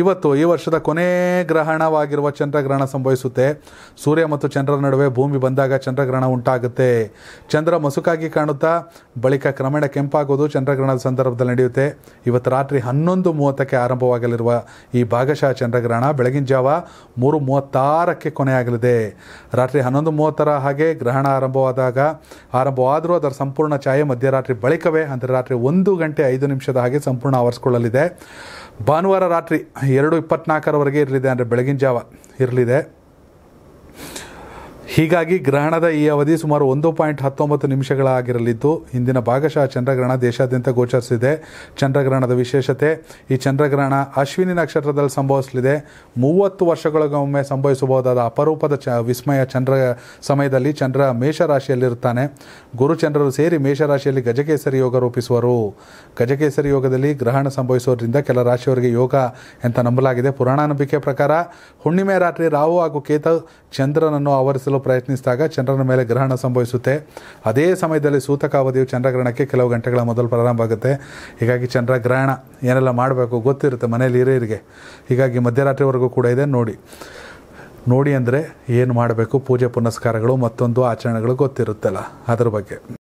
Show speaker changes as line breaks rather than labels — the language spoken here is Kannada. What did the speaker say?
ಇವತ್ತು ಈ ವರ್ಷದ ಕೊನೆ ಗ್ರಹಣವಾಗಿರುವ ಚಂದ್ರಗ್ರಹಣ ಸಂಭವಿಸುತ್ತೆ ಸೂರ್ಯ ಮತ್ತು ಚಂದ್ರರ ನಡುವೆ ಭೂಮಿ ಬಂದಾಗ ಚಂದ್ರಗ್ರಹಣ ಉಂಟಾಗುತ್ತೆ ಚಂದ್ರ ಮಸುಕಾಗಿ ಕಾಣುತ್ತಾ ಬಳಿಕ ಕ್ರಮೇಣ ಕೆಂಪಾಗೋದು ಚಂದ್ರಗ್ರಹಣದ ಸಂದರ್ಭದಲ್ಲಿ ನಡೆಯುತ್ತೆ ಇವತ್ತು ರಾತ್ರಿ ಹನ್ನೊಂದು ಮೂವತ್ತಕ್ಕೆ ಆರಂಭವಾಗಲಿರುವ ಈ ಭಾಗಶಃ ಚಂದ್ರಗ್ರಹಣ ಬೆಳಗಿನ ಜಾವ ಮೂರು ಮೂವತ್ತಾರಕ್ಕೆ ಕೊನೆಯಾಗಲಿದೆ ರಾತ್ರಿ ಹನ್ನೊಂದು ಮೂವತ್ತರ ಹಾಗೆ ಗ್ರಹಣ ಆರಂಭವಾದಾಗ ಆರಂಭವಾದರೂ ಅದರ ಸಂಪೂರ್ಣ ಛಾಯೆ ಮಧ್ಯರಾತ್ರಿ ಬಳಿಕವೇ ಅಂದರೆ ರಾತ್ರಿ ಒಂದು ಗಂಟೆ ಐದು ನಿಮಿಷದ ಹಾಗೆ ಸಂಪೂರ್ಣ ಆವರಿಸಿಕೊಳ್ಳಲಿದೆ ಭಾನುವಾರ ರಾತ್ರಿ ಎರಡು ಇಪ್ಪತ್ನಾಲ್ಕರವರೆಗೆ ಇರಲಿದೆ ಅಂದರೆ ಬೆಳಗಿನ ಜಾವ ಇರಲಿದೆ ಹೀಗಾಗಿ ಗ್ರಹಣದ ಈ ಅವಧಿ ಸುಮಾರು ಒಂದು ಪಾಯಿಂಟ್ ಹತ್ತೊಂಬತ್ತು ನಿಮಿಷಗಳಾಗಿರಲಿದ್ದು ಹಿಂದಿನ ಭಾಗಶಃ ಚಂದ್ರಗ್ರಹಣ ದೇಶಾದ್ಯಂತ ಗೋಚರಿಸಿದೆ ಚಂದ್ರಗ್ರಹಣದ ವಿಶೇಷತೆ ಈ ಚಂದ್ರಗ್ರಹಣ ಅಶ್ವಿನಿ ನಕ್ಷತ್ರದಲ್ಲಿ ಸಂಭವಿಸಲಿದೆ ಮೂವತ್ತು ವರ್ಷಗಳಿಗೊಮ್ಮೆ ಸಂಭವಿಸಬಹುದಾದ ಅಪರೂಪದ ಚ ವಿಸ್ಮಯ ಚಂದ್ರ ಸಮಯದಲ್ಲಿ ಚಂದ್ರ ಮೇಷರಾಶಿಯಲ್ಲಿರುತ್ತಾನೆ ಗುರುಚಂದ್ರರು ಸೇರಿ ಮೇಷರಾಶಿಯಲ್ಲಿ ಗಜಕೇಸರಿ ಯೋಗ ರೂಪಿಸುವರು ಗಜಕೇಸರಿ ಯೋಗದಲ್ಲಿ ಗ್ರಹಣ ಸಂಭವಿಸುವುದರಿಂದ ಕೆಲ ರಾಶಿಯವರಿಗೆ ಯೋಗ ಅಂತ ನಂಬಲಾಗಿದೆ ಪುರಾಣ ನಂಬಿಕೆ ಪ್ರಕಾರ ಹುಣ್ಣಿಮೆ ರಾತ್ರಿ ರಾಹು ಹಾಗೂ ಕೇತು ಚಂದ್ರನನ್ನು ಆವರಿಸಲು ಪ್ರಯತ್ನಿಸಿದಾಗ ಚಂದ್ರನ ಮೇಲೆ ಗ್ರಹಣ ಸಂಭವಿಸುತ್ತೆ ಅದೇ ಸಮಯದಲ್ಲಿ ಸೂತಕಾವಧಿಯು ಚಂದ್ರಗ್ರಹಣಕ್ಕೆ ಕೆಲವು ಗಂಟೆಗಳ ಮೊದಲು ಪ್ರಾರಂಭ ಆಗುತ್ತೆ ಹೀಗಾಗಿ ಚಂದ್ರಗ್ರಹಣ ಏನೆಲ್ಲ ಮಾಡಬೇಕು ಗೊತ್ತಿರುತ್ತೆ ಮನೆಯಲ್ಲಿ ಹಿರಿಯರಿಗೆ ಹೀಗಾಗಿ ಮಧ್ಯರಾತ್ರಿವರೆಗೂ ಕೂಡ ಇದೆ ನೋಡಿ ನೋಡಿ ಅಂದರೆ ಏನು ಮಾಡಬೇಕು ಪೂಜೆ ಪುನಸ್ಕಾರಗಳು ಮತ್ತೊಂದು ಆಚರಣೆಗಳು ಗೊತ್ತಿರುತ್ತಲ್ಲ ಅದರ ಬಗ್ಗೆ